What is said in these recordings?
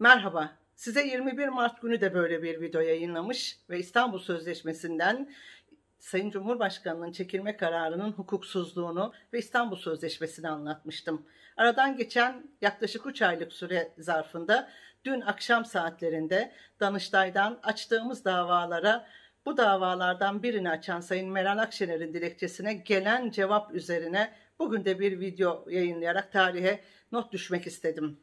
Merhaba, size 21 Mart günü de böyle bir video yayınlamış ve İstanbul Sözleşmesi'nden Sayın Cumhurbaşkanı'nın çekilme kararının hukuksuzluğunu ve İstanbul Sözleşmesi'ni anlatmıştım. Aradan geçen yaklaşık 3 aylık süre zarfında dün akşam saatlerinde Danıştay'dan açtığımız davalara bu davalardan birini açan Sayın Meral Akşener'in dilekçesine gelen cevap üzerine bugün de bir video yayınlayarak tarihe not düşmek istedim.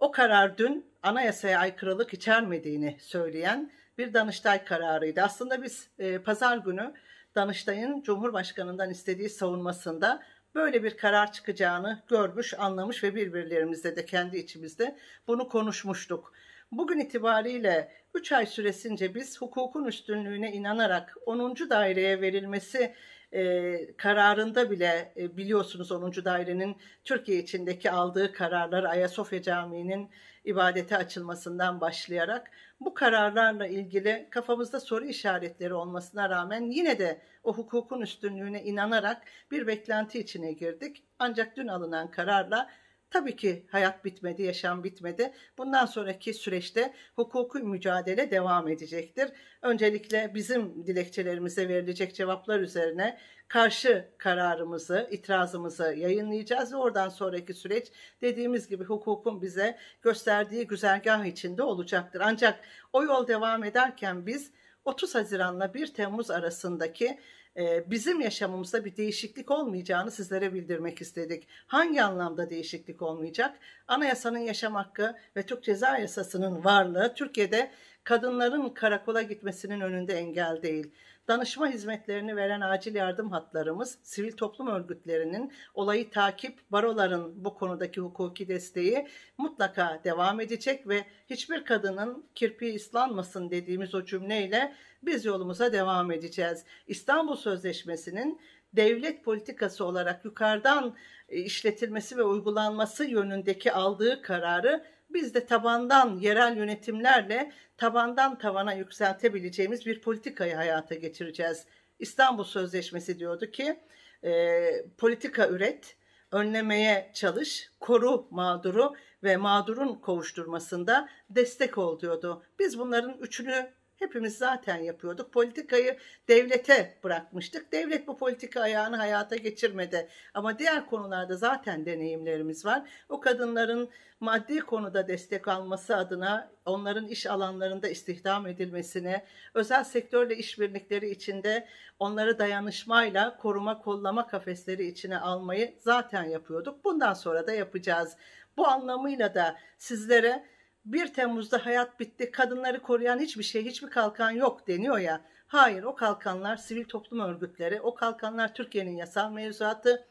O karar dün anayasaya aykırılık içermediğini söyleyen bir Danıştay kararıydı. Aslında biz e, pazar günü Danıştay'ın Cumhurbaşkanı'ndan istediği savunmasında böyle bir karar çıkacağını görmüş, anlamış ve birbirlerimizle de kendi içimizde bunu konuşmuştuk. Bugün itibariyle 3 ay süresince biz hukukun üstünlüğüne inanarak 10. daireye verilmesi e, kararında bile e, biliyorsunuz 10. Daire'nin Türkiye içindeki aldığı kararlar Ayasofya Camii'nin ibadete açılmasından başlayarak bu kararlarla ilgili kafamızda soru işaretleri olmasına rağmen yine de o hukukun üstünlüğüne inanarak bir beklenti içine girdik. Ancak dün alınan kararla Tabii ki hayat bitmedi, yaşam bitmedi. Bundan sonraki süreçte hukuki mücadele devam edecektir. Öncelikle bizim dilekçelerimize verilecek cevaplar üzerine karşı kararımızı, itirazımızı yayınlayacağız ve oradan sonraki süreç dediğimiz gibi hukukun bize gösterdiği güzergah içinde olacaktır. Ancak o yol devam ederken biz 30 Haziran'la 1 Temmuz arasındaki e, bizim yaşamımızda bir değişiklik olmayacağını sizlere bildirmek istedik. Hangi anlamda değişiklik olmayacak? Anayasanın yaşam hakkı ve Türk Ceza Yasası'nın varlığı Türkiye'de kadınların karakola gitmesinin önünde engel değil. Danışma hizmetlerini veren acil yardım hatlarımız, sivil toplum örgütlerinin olayı takip, baroların bu konudaki hukuki desteği mutlaka devam edecek ve hiçbir kadının kirpiği ıslanmasın dediğimiz o cümleyle biz yolumuza devam edeceğiz. İstanbul Sözleşmesi'nin devlet politikası olarak yukarıdan e, işletilmesi ve uygulanması yönündeki aldığı kararı biz de tabandan yerel yönetimlerle tabandan tavana yükseltebileceğimiz bir politikayı hayata geçireceğiz. İstanbul Sözleşmesi diyordu ki e, politika üret, önlemeye çalış, koru mağduru ve mağdurun kovuşturmasında destek ol diyordu. Biz bunların üçünü hepimiz zaten yapıyorduk. Politikayı devlete bırakmıştık. Devlet bu politika ayağını hayata geçirmedi. Ama diğer konularda zaten deneyimlerimiz var. O kadınların maddi konuda destek alması adına onların iş alanlarında istihdam edilmesine, özel sektörle işbirlikleri içinde onları dayanışmayla koruma kollama kafesleri içine almayı zaten yapıyorduk. Bundan sonra da yapacağız. Bu anlamıyla da sizlere 1 Temmuz'da hayat bitti, kadınları koruyan hiçbir şey, hiçbir kalkan yok deniyor ya. Hayır, o kalkanlar sivil toplum örgütleri, o kalkanlar Türkiye'nin yasal mevzuatı,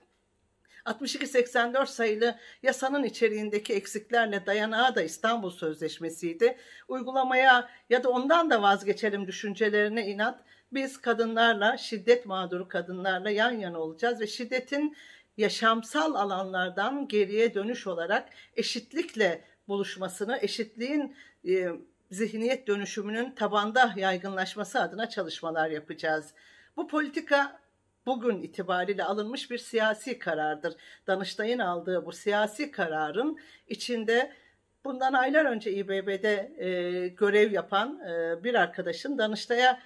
62-84 sayılı yasanın içeriğindeki eksiklerle dayanağı da İstanbul Sözleşmesi'ydi. Uygulamaya ya da ondan da vazgeçelim düşüncelerine inat. Biz kadınlarla, şiddet mağduru kadınlarla yan yana olacağız ve şiddetin yaşamsal alanlardan geriye dönüş olarak eşitlikle buluşmasını, eşitliğin e, zihniyet dönüşümünün tabanda yaygınlaşması adına çalışmalar yapacağız. Bu politika bugün itibariyle alınmış bir siyasi karardır. Danıştay'ın aldığı bu siyasi kararın içinde bundan aylar önce İBB'de e, görev yapan e, bir arkadaşın Danıştay'a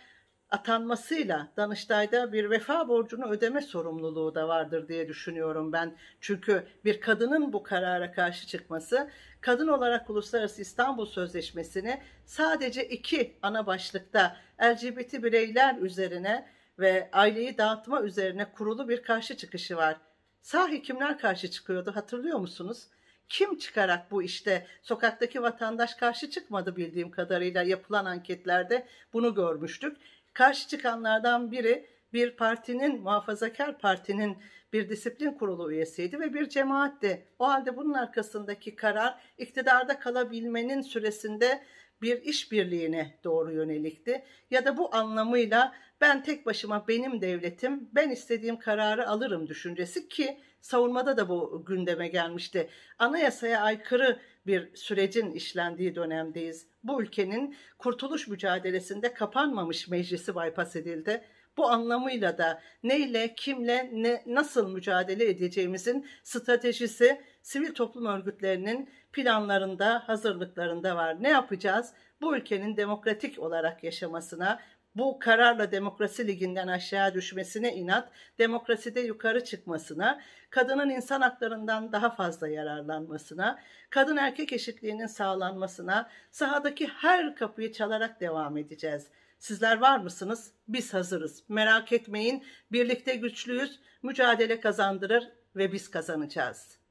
atanmasıyla Danıştay'da bir vefa borcunu ödeme sorumluluğu da vardır diye düşünüyorum ben. Çünkü bir kadının bu karara karşı çıkması kadın olarak Uluslararası İstanbul Sözleşmesi'ni sadece iki ana başlıkta LGBT bireyler üzerine ve aileyi dağıtma üzerine kurulu bir karşı çıkışı var. Sahi kimler karşı çıkıyordu hatırlıyor musunuz? Kim çıkarak bu işte sokaktaki vatandaş karşı çıkmadı bildiğim kadarıyla yapılan anketlerde bunu görmüştük karşı çıkanlardan biri bir partinin, muhafazakar partinin bir disiplin kurulu üyesiydi ve bir cemaatti. O halde bunun arkasındaki karar iktidarda kalabilmenin süresinde bir işbirliğine doğru yönelikti ya da bu anlamıyla ben tek başıma benim devletim, ben istediğim kararı alırım düşüncesi ki savunmada da bu gündeme gelmişti. Anayasaya aykırı bir sürecin işlendiği dönemdeyiz. Bu ülkenin kurtuluş mücadelesinde kapanmamış meclisi bypass edildi. Bu anlamıyla da neyle, kimle, ne, nasıl mücadele edeceğimizin stratejisi sivil toplum örgütlerinin planlarında, hazırlıklarında var. Ne yapacağız? Bu ülkenin demokratik olarak yaşamasına, bu kararla demokrasi liginden aşağı düşmesine inat, demokraside yukarı çıkmasına, kadının insan haklarından daha fazla yararlanmasına, kadın erkek eşitliğinin sağlanmasına, sahadaki her kapıyı çalarak devam edeceğiz. Sizler var mısınız? Biz hazırız. Merak etmeyin. Birlikte güçlüyüz. Mücadele kazandırır ve biz kazanacağız.